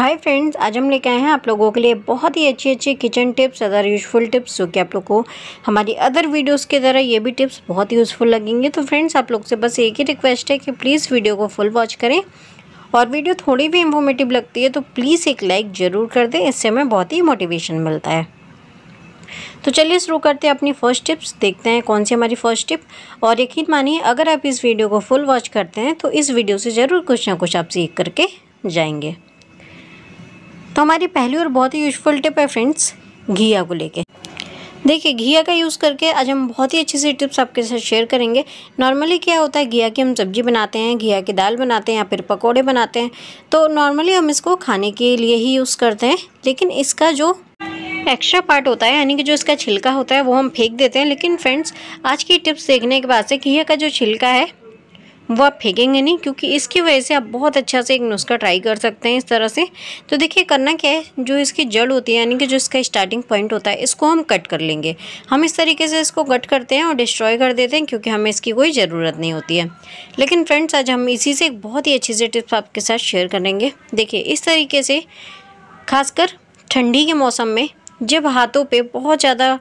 hi friends आज हम लेके आए हैं आप लोगों के लिए बहुत ही अच्छी अच्छी kitchen tips other useful tips जो कि आप लोग को हमारी अदर वीडियोस के तरह ये भी टिप्स बहुत यूज़फुल लगेंगे तो फ्रेंड्स आप लोग से बस एक ही रिक्वेस्ट है कि प्लीज़ वीडियो को फुल वॉच करें और वीडियो थोड़ी भी इन्फॉर्मेटिव लगती है तो प्लीज़ एक लाइक ज़रूर कर दें इससे हमें बहुत ही मोटिवेशन मिलता है तो चलिए शुरू करते हैं अपनी फर्स्ट टिप्स देखते हैं कौन सी हमारी फर्स्ट टिप और यकीन मानिए अगर आप इस वीडियो को फुल वॉच करते हैं तो इस वीडियो से ज़रूर कुछ ना कुछ आप सीख करके जाएंगे तो हमारी पहली और बहुत ही यूजफुल टिप है फ्रेंड्स घिया को लेके देखिए घिया का यूज़ करके आज हम बहुत ही अच्छी सी टिप्स आपके साथ शेयर करेंगे नॉर्मली क्या होता है घिया की हम सब्जी बनाते हैं घिया की दाल बनाते हैं या फिर पकोड़े बनाते हैं तो नॉर्मली हम इसको खाने के लिए ही यूज़ करते हैं लेकिन इसका जो एक्स्ट्रा पार्ट होता है यानी कि जो इसका छिलका होता है वो हम फेंक देते हैं लेकिन फ्रेंड्स आज की टिप्स देखने के बाद से घिया का जो छिलका है वो आप फेंकेंगे नहीं क्योंकि इसकी वजह से आप बहुत अच्छा से एक नुस्खा ट्राई कर सकते हैं इस तरह से तो देखिए करना क्या है जो इसकी जड़ होती है यानी कि जो इसका स्टार्टिंग पॉइंट होता है इसको हम कट कर लेंगे हम इस तरीके से इसको कट करते हैं और डिस्ट्रॉय कर देते हैं क्योंकि हमें इसकी कोई ज़रूरत नहीं होती है लेकिन फ्रेंड्स आज हम इसी से एक बहुत ही अच्छी से टिप्स आपके साथ शेयर करेंगे देखिए इस तरीके से खासकर ठंडी के मौसम में जब हाथों पर बहुत ज़्यादा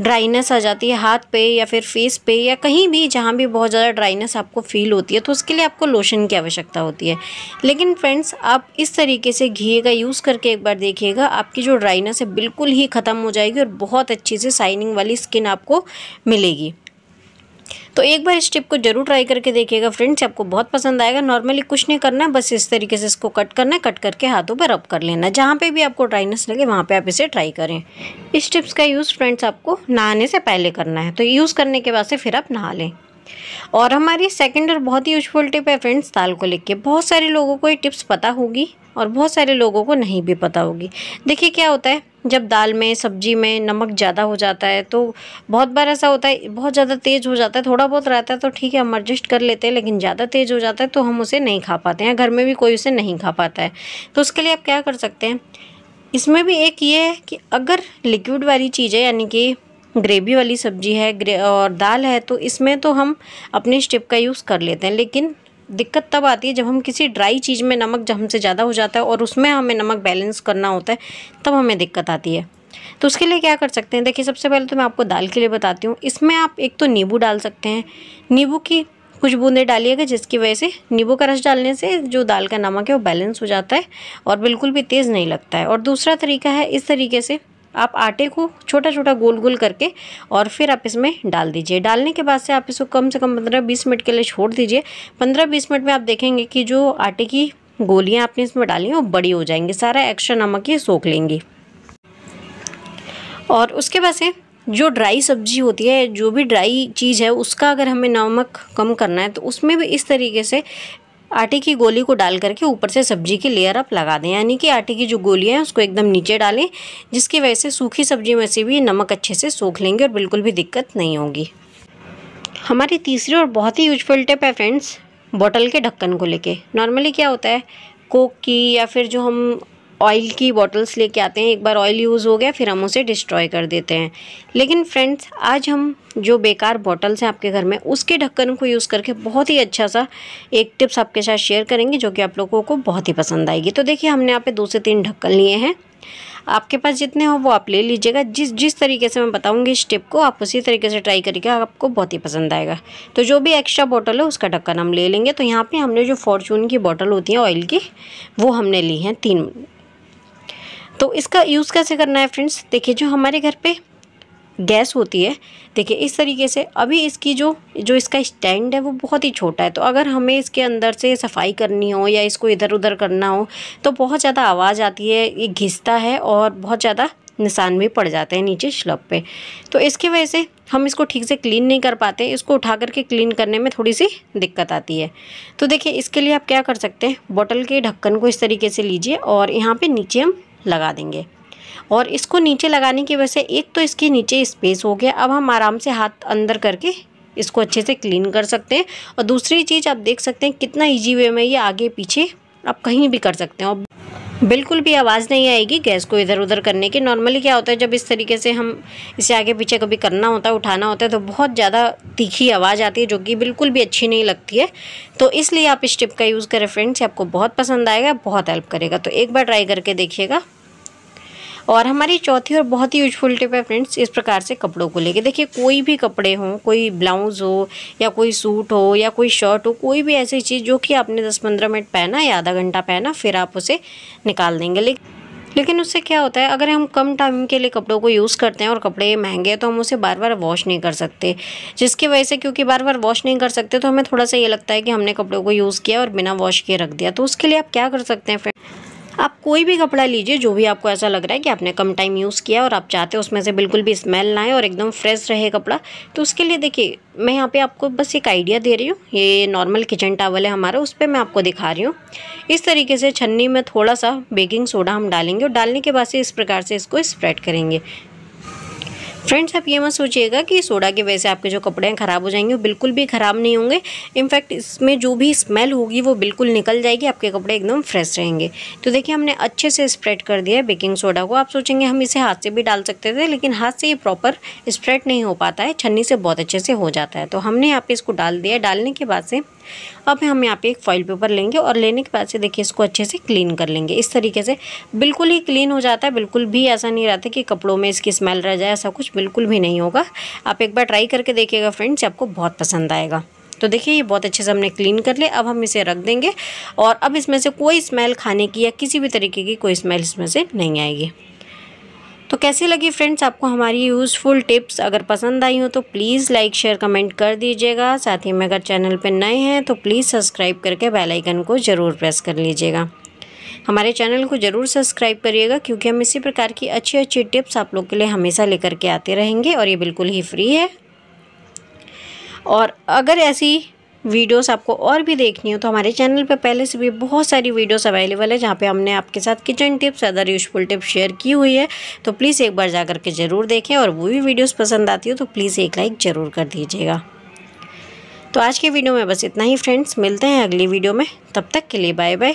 ड्राइनेस आ जाती है हाथ पे या फिर फेस पे या कहीं भी जहाँ भी बहुत ज़्यादा ड्राइनेस आपको फील होती है तो उसके लिए आपको लोशन की आवश्यकता होती है लेकिन फ्रेंड्स आप इस तरीके से घी का यूज़ करके एक बार देखिएगा आपकी जो ड्राइनेस है बिल्कुल ही ख़त्म हो जाएगी और बहुत अच्छी से शाइनिंग वाली स्किन आपको मिलेगी तो एक बार इस टिप को जरूर ट्राई करके देखिएगा फ्रेंड्स आपको बहुत पसंद आएगा नॉर्मली कुछ नहीं करना है बस इस तरीके से इसको कट करना है कट करके हाथों पर रब कर लेना जहाँ पे भी आपको ड्राइनेस लगे वहाँ पे आप इसे ट्राई करें इस टिप्स का यूज़ फ्रेंड्स आपको नहाने से पहले करना है तो यूज़ करने के बाद से फिर आप नहा लें और हमारी सेकंड और बहुत ही यूजफुल टिप है फ्रेंड्स दाल को लेके बहुत सारे लोगों को ये टिप्स पता होगी और बहुत सारे लोगों को नहीं भी पता होगी देखिए क्या होता है जब दाल में सब्जी में नमक ज़्यादा हो जाता है तो बहुत बार ऐसा होता है बहुत ज़्यादा तेज़ हो जाता है थोड़ा बहुत रहता है तो ठीक है हम एडजस्ट कर लेते हैं लेकिन ज़्यादा तेज़ हो जाता है तो हम उसे नहीं खा पाते हैं घर में भी कोई उसे नहीं खा पाता है तो उसके लिए आप क्या कर सकते हैं इसमें भी एक ये है कि अगर लिक्विड वाली चीज़ है यानी कि ग्रेवी वाली सब्जी है और दाल है तो इसमें तो हम अपने स्टिप का यूज़ कर लेते हैं लेकिन दिक्कत तब आती है जब हम किसी ड्राई चीज़ में नमक जब हमसे ज़्यादा हो जाता है और उसमें हमें नमक बैलेंस करना होता है तब हमें दिक्कत आती है तो उसके लिए क्या कर सकते हैं देखिए सबसे पहले तो मैं आपको दाल के लिए बताती हूँ इसमें आप एक तो नींबू डाल सकते हैं नींबू की कुछ बूंदे डालिएगा जिसकी वजह से नींबू का रस डालने से जो दाल का नमक है वो बैलेंस हो जाता है और बिल्कुल भी तेज़ नहीं लगता है और दूसरा तरीका है इस तरीके से आप आटे को छोटा छोटा गोल गोल करके और फिर आप इसमें डाल दीजिए डालने के बाद से आप इसको कम से कम पंद्रह बीस मिनट के लिए छोड़ दीजिए पंद्रह बीस मिनट में आप देखेंगे कि जो आटे की गोलियाँ आपने इसमें डाली हैं वो बड़ी हो जाएंगी सारा एक्स्ट्रा नमक ये सोख लेंगी और उसके बाद से जो ड्राई सब्जी होती है जो भी ड्राई चीज़ है उसका अगर हमें नमक कम करना है तो उसमें भी इस तरीके से आटे की गोली को डाल करके ऊपर से सब्जी की लेयर अप लगा दें यानी कि आटे की जो गोलियाँ हैं उसको एकदम नीचे डालें जिसकी वजह से सूखी सब्जी में से भी नमक अच्छे से सूख लेंगे और बिल्कुल भी दिक्कत नहीं होगी हमारी तीसरी और बहुत ही यूजफुल टिप है फ्रेंड्स बॉटल के ढक्कन को लेके नॉर्मली क्या होता है कोक की या फिर जो हम ऑयल की बॉटल्स लेके आते हैं एक बार ऑयल यूज़ हो गया फिर हम उसे डिस्ट्रॉय कर देते हैं लेकिन फ्रेंड्स आज हम जो बेकार बॉटल्स हैं आपके घर में उसके ढक्कन को यूज़ करके बहुत ही अच्छा सा एक टिप्स आपके साथ शेयर करेंगे जो कि आप लोगों को बहुत ही पसंद आएगी तो देखिए हमने यहाँ पे दो से तीन ढक्कन लिए हैं आपके पास जितने हो वो आप ले लीजिएगा जिस जिस तरीके से मैं बताऊंगी इस टिप को आप उसी तरीके से ट्राई करिएगा आपको बहुत ही पसंद आएगा तो जो भी एक्स्ट्रा बॉटल है उसका ढक्कन हम ले लेंगे तो यहाँ पे हमने जो फॉर्चून की बॉटल होती है ऑयल की वो हमने ली है तीन तो इसका यूज़ कैसे करना है फ्रेंड्स देखिए जो हमारे घर पे गैस होती है देखिए इस तरीके से अभी इसकी जो जो इसका स्टैंड है वो बहुत ही छोटा है तो अगर हमें इसके अंदर से सफाई करनी हो या इसको इधर उधर करना हो तो बहुत ज़्यादा आवाज़ आती है ये घिसता है और बहुत ज़्यादा निशान भी पड़ जाते हैं नीचे श्लब पे तो इसकी वजह से हम इसको ठीक से क्लीन नहीं कर पाते इसको उठा करके क्लीन करने में थोड़ी सी दिक्कत आती है तो देखिए इसके लिए आप क्या कर सकते हैं बोतल के ढक्कन को इस तरीके से लीजिए और यहाँ पे नीचे हम लगा देंगे और इसको नीचे लगाने की वजह से एक तो इसके नीचे स्पेस हो गया अब हम आराम से हाथ अंदर करके इसको अच्छे से क्लीन कर सकते हैं और दूसरी चीज़ आप देख सकते हैं कितना ईजी वे में ये आगे पीछे आप कहीं भी कर सकते हैं और बिल्कुल भी आवाज़ नहीं आएगी गैस को इधर उधर करने की नॉर्मली क्या होता है जब इस तरीके से हम इसे आगे पीछे कभी करना होता है उठाना होता है तो बहुत ज़्यादा तीखी आवाज़ आती है जो कि बिल्कुल भी अच्छी नहीं लगती है तो इसलिए आप इस टिप का यूज़ करें फ्रेंड्स आपको बहुत पसंद आएगा बहुत हेल्प करेगा तो एक बार ट्राई करके देखिएगा और हमारी चौथी और बहुत ही यूजफुल टिप है फ्रेंड्स इस प्रकार से कपड़ों को लेके देखिए कोई भी कपड़े हों कोई ब्लाउज़ हो या कोई सूट हो या कोई शर्ट हो कोई भी ऐसी चीज़ जो कि आपने दस पंद्रह मिनट पहना या आधा घंटा पहना फिर आप उसे निकाल देंगे लेकिन लेकिन उससे क्या होता है अगर हम कम टाइम के लिए कपड़ों को यूज़ करते हैं और कपड़े महंगे हैं तो हम उसे बार बार वॉश नहीं कर सकते जिसकी वजह से क्योंकि बार बार वॉश नहीं कर सकते तो हमें थोड़ा सा ये लगता है कि हमने कपड़ों को यूज़ किया और बिना वॉश किए रख दिया तो उसके लिए आप क्या कर सकते हैं फिर आप कोई भी कपड़ा लीजिए जो भी आपको ऐसा लग रहा है कि आपने कम टाइम यूज़ किया और आप चाहते हो उसमें से बिल्कुल भी स्मेल ना आए और एकदम फ्रेश रहे कपड़ा तो उसके लिए देखिए मैं यहाँ पे आपको बस एक आइडिया दे रही हूँ ये नॉर्मल किचन टावल है हमारा उस पर मैं आपको दिखा रही हूँ इस तरीके से छन्नी में थोड़ा सा बेकिंग सोडा हम डालेंगे और डालने के बाद से इस प्रकार से इसको स्प्रेड करेंगे फ्रेंड्स आप ये मत सोचिएगा कि सोडा की वजह से आपके जो कपड़े हैं ख़राब हो जाएंगे वो बिल्कुल भी ख़राब नहीं होंगे इनफैक्ट इसमें जो भी स्मेल होगी वो बिल्कुल निकल जाएगी आपके कपड़े एकदम फ्रेश रहेंगे तो देखिए हमने अच्छे से स्प्रेड कर दिया है बेकिंग सोडा को आप सोचेंगे हम इसे हाथ से भी डाल सकते थे लेकिन हाथ से ये प्रॉपर स्प्रेड नहीं हो पाता है छन्नी से बहुत अच्छे से हो जाता है तो हमने यहाँ पे इसको डाल दिया डालने के बाद से अब हम यहाँ पे एक फॉइल पेपर लेंगे और लेने के बाद से देखिए इसको अच्छे से क्लीन कर लेंगे इस तरीके से बिल्कुल ही क्लीन हो जाता है बिल्कुल भी ऐसा नहीं रहता कि कपड़ों में इसकी स्मेल रह जाए ऐसा कुछ बिल्कुल भी नहीं होगा आप एक बार ट्राई करके देखिएगा फ्रेंड्स आपको बहुत पसंद आएगा तो देखिए ये बहुत अच्छे से हमने क्लीन कर लिया अब हम इसे रख देंगे और अब इसमें से कोई स्मेल खाने की या किसी भी तरीके की कोई स्मेल इसमें से नहीं आएगी तो कैसी लगी फ्रेंड्स आपको हमारी यूज़फुल टिप्स अगर पसंद आई हो तो प्लीज़ लाइक शेयर कमेंट कर दीजिएगा साथ ही में अगर चैनल पर नए हैं तो प्लीज़ सब्सक्राइब करके बेलाइकन को ज़रूर प्रेस कर लीजिएगा हमारे चैनल को ज़रूर सब्सक्राइब करिएगा क्योंकि हम इसी प्रकार की अच्छी अच्छी टिप्स आप लोग के लिए हमेशा लेकर के आते रहेंगे और ये बिल्कुल ही फ्री है और अगर ऐसी वीडियोस आपको और भी देखनी हो तो हमारे चैनल पर पहले से भी बहुत सारी वीडियोस अवेलेबल है जहाँ पे हमने आपके साथ kitchen tips other useful tips share की हुई है तो प्लीज़ एक बार जा के ज़रूर देखें और वो भी वीडियोस पसंद आती हो तो प्लीज़ एक लाइक ज़रूर कर दीजिएगा तो आज के वीडियो में बस इतना ही फ्रेंड्स मिलते हैं अगली वीडियो में तब तक के लिए बाय बाय